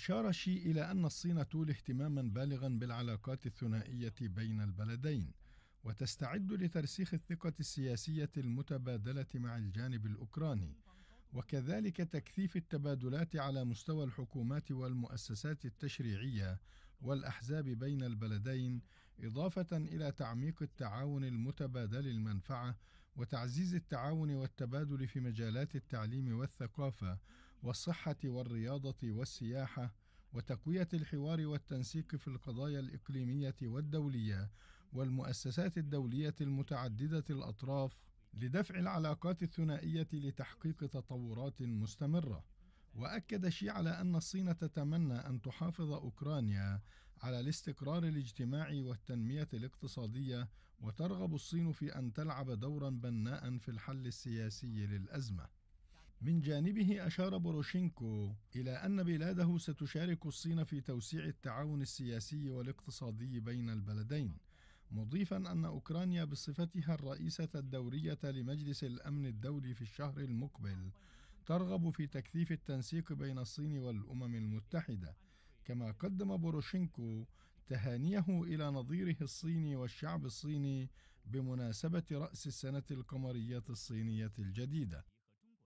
أشار شي إلى أن الصين تولي اهتماما بالغا بالعلاقات الثنائية بين البلدين وتستعد لترسيخ الثقة السياسية المتبادلة مع الجانب الأوكراني وكذلك تكثيف التبادلات على مستوى الحكومات والمؤسسات التشريعيه والاحزاب بين البلدين اضافه الى تعميق التعاون المتبادل المنفعه وتعزيز التعاون والتبادل في مجالات التعليم والثقافه والصحة والرياضة والسياحة وتقوية الحوار والتنسيق في القضايا الإقليمية والدولية والمؤسسات الدولية المتعددة الأطراف لدفع العلاقات الثنائية لتحقيق تطورات مستمرة. وأكد شي على أن الصين تتمنى أن تحافظ أوكرانيا على الاستقرار الاجتماعي والتنمية الاقتصادية وترغب الصين في أن تلعب دورا بناء في الحل السياسي للأزمة. من جانبه أشار بوروشينكو إلى أن بلاده ستشارك الصين في توسيع التعاون السياسي والاقتصادي بين البلدين مضيفا أن أوكرانيا بصفتها الرئيسة الدورية لمجلس الأمن الدولي في الشهر المقبل ترغب في تكثيف التنسيق بين الصين والأمم المتحدة كما قدم بوروشينكو تهانيه إلى نظيره الصيني والشعب الصيني بمناسبة رأس السنة القمرية الصينية الجديدة